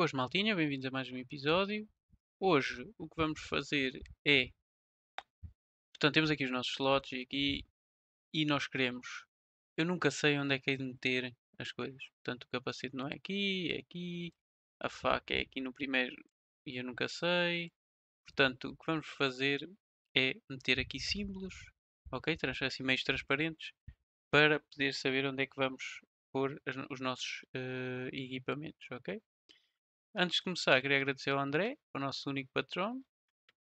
Boas maltinha, bem-vindos a mais um episódio. Hoje o que vamos fazer é... Portanto, temos aqui os nossos slots e aqui... E nós queremos... Eu nunca sei onde é que é de meter as coisas. Portanto, o capacete não é aqui, é aqui. A faca é aqui no primeiro e eu nunca sei. Portanto, o que vamos fazer é meter aqui símbolos. Ok? Assim, meios transparentes. Para poder saber onde é que vamos pôr os nossos uh, equipamentos, ok? Antes de começar, queria agradecer ao André, o nosso único patrão,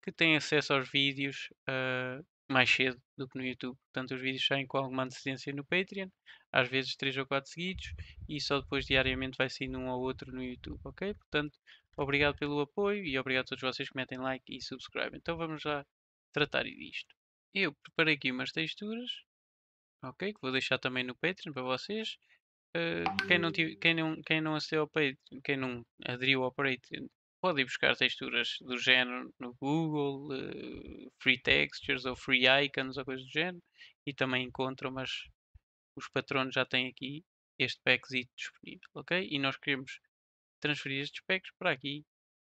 que tem acesso aos vídeos uh, mais cedo do que no YouTube. Portanto, os vídeos saem com alguma antecedência no Patreon, às vezes 3 ou 4 seguidos, e só depois diariamente vai saindo um ou outro no YouTube, ok? Portanto, obrigado pelo apoio e obrigado a todos vocês que metem like e subscrevem. Então vamos lá tratar disto. Eu preparei aqui umas texturas, ok? Que vou deixar também no Patreon para vocês. Ah, quem, não hum. tive, quem, não, quem não acedeu ao paid, quem não aderiu ao paid, pode ir buscar texturas do género no Google, uh, free textures ou free icons ou coisas do género, e também encontram, mas os patronos já têm aqui este packzito disponível, ok? E nós queremos transferir estes packs para aqui,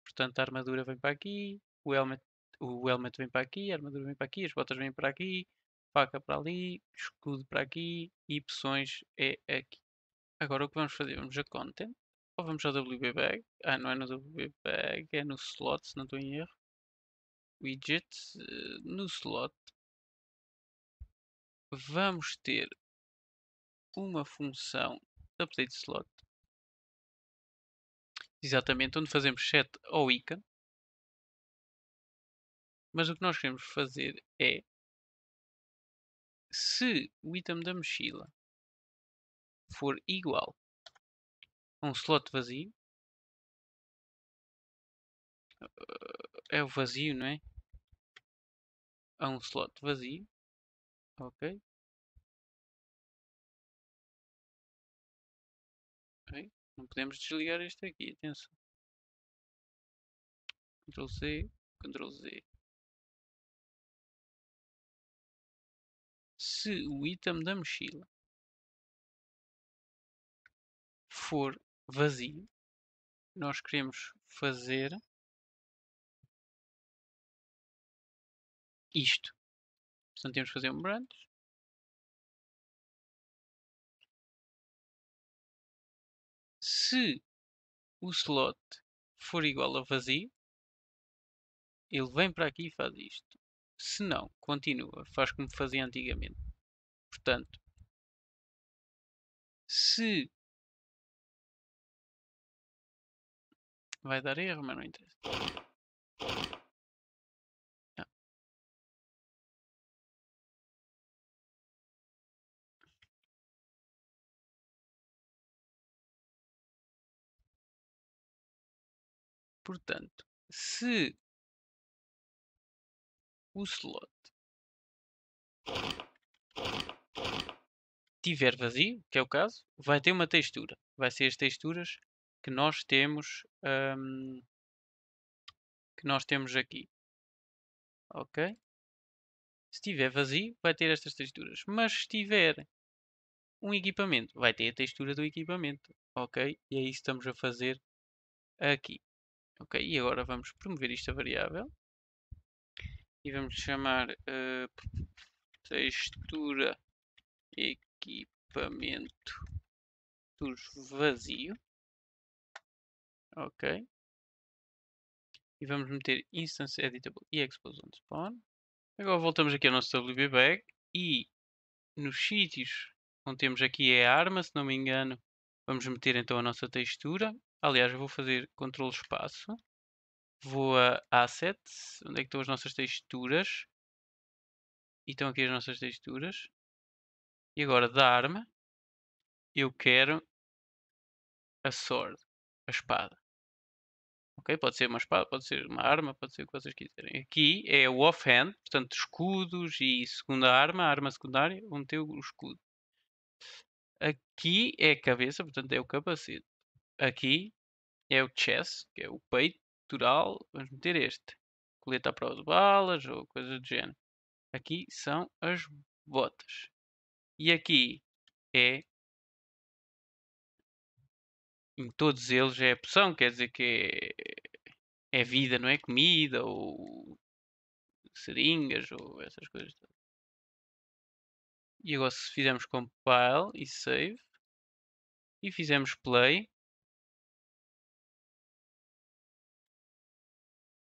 portanto a armadura vem para aqui, o helmet, o helmet vem para aqui, a armadura vem para aqui, as botas vêm para aqui, faca para ali, escudo para aqui e poções é aqui. Agora o que vamos fazer? Vamos a content. Ou vamos ao WBBag. Ah, não é no WBBag, é no slot, se não estou em erro. Widget, eh, no slot. Vamos ter uma função update slot. Exatamente, onde fazemos set ao icon. Mas o que nós queremos fazer é se o item da mochila for igual a um slot vazio, é o vazio, não é? A é um slot vazio, ok? okay. Não podemos desligar este aqui, atenção. Ctrl C, Ctrl Z. Se o item da mochila for vazio, nós queremos fazer isto. Portanto, temos que fazer um branch. Se o slot for igual a vazio, ele vem para aqui e faz isto. Se não, continua, faz como fazia antigamente. Portanto, se Vai dar erro, mas não interessa. Tá. Portanto, se o slot tiver vazio, que é o caso, vai ter uma textura. Vai ser as texturas que nós temos um, que nós temos aqui. Ok? Se estiver vazio, vai ter estas texturas. Mas se tiver um equipamento, vai ter a textura do equipamento. Ok? E é isso que estamos a fazer aqui. Ok? E agora vamos promover esta variável. E vamos chamar uh, textura equipamento vazio. Ok. E vamos meter instance editable e expose on spawn. Agora voltamos aqui ao nosso WBBag e nos sítios onde temos aqui é a arma, se não me engano, vamos meter então a nossa textura. Aliás, eu vou fazer control espaço. Vou a assets, onde é que estão as nossas texturas? E estão aqui as nossas texturas. E agora da arma, eu quero a sword, a espada ok? Pode ser uma espada, pode ser uma arma, pode ser o que vocês quiserem. Aqui é o offhand, portanto escudos e segunda arma, arma secundária, vão ter o escudo. Aqui é a cabeça, portanto é o capacete. Aqui é o chest, que é o peitoral. vamos meter este. Coleta à prova de balas ou coisa do género. Aqui são as botas. E aqui é em todos eles é poção, quer dizer que é, é vida, não é comida, ou seringas, ou essas coisas. E agora se fizermos compile e save, e fizemos play,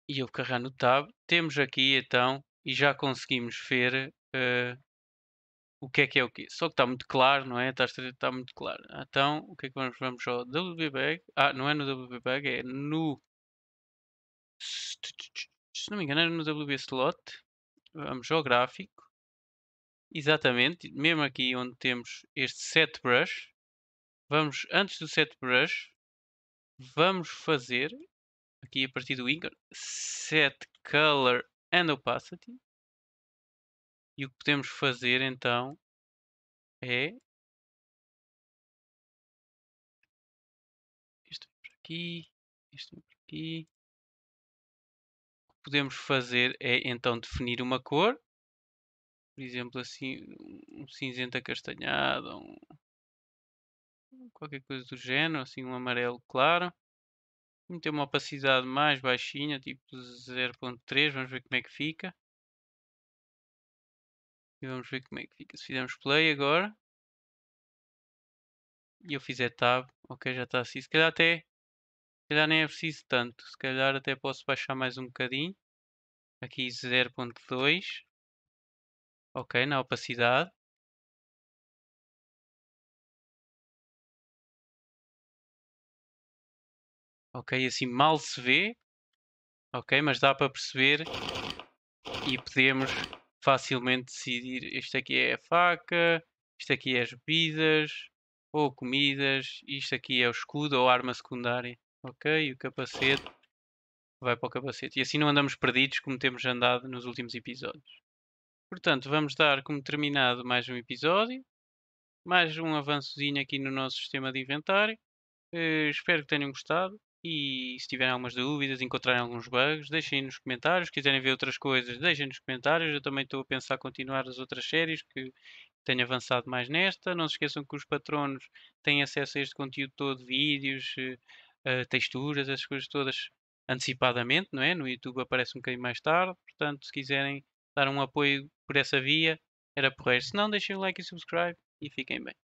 e eu carregar no tab, temos aqui então, e já conseguimos ver uh, o que é que é o que. Só que está muito claro, não é? Está, está muito claro. Ah, então, o que é que vamos, vamos ao WBBag? Ah, não é no WBBag, é no. Se não me engano, era no WB Slot. Vamos ao gráfico. Exatamente, mesmo aqui onde temos este set brush. Vamos, antes do set brush, vamos fazer aqui a partir do Igor set color and opacity e o que podemos fazer então é isto por aqui, isto por aqui. O que podemos fazer é então definir uma cor, por exemplo, assim, um cinzento acastanhado, um, qualquer coisa do género, assim, um amarelo claro. Vamos ter uma opacidade mais baixinha, tipo 0.3, vamos ver como é que fica. E vamos ver como é que fica. Se fizermos play agora. E eu fizer tab. Ok, já está assim. Se calhar até... Se calhar nem é preciso tanto. Se calhar até posso baixar mais um bocadinho. Aqui 0.2. Ok, na opacidade. Ok, assim mal se vê. Ok, mas dá para perceber. E podemos facilmente decidir isto aqui é a faca, isto aqui é as bebidas, ou comidas, isto aqui é o escudo ou arma secundária, ok? E o capacete vai para o capacete. E assim não andamos perdidos como temos andado nos últimos episódios. Portanto, vamos dar como terminado mais um episódio, mais um avançozinho aqui no nosso sistema de inventário. Uh, espero que tenham gostado. E se tiverem algumas dúvidas, encontrarem alguns bugs, deixem nos comentários. Se quiserem ver outras coisas, deixem nos comentários. Eu também estou a pensar continuar as outras séries que tenho avançado mais nesta. Não se esqueçam que os patronos têm acesso a este conteúdo todo, vídeos, eh, eh, texturas, essas coisas todas antecipadamente, não é? No YouTube aparece um bocadinho mais tarde. Portanto, se quiserem dar um apoio por essa via, era porreiro. Se não, deixem o like e subscribe e fiquem bem.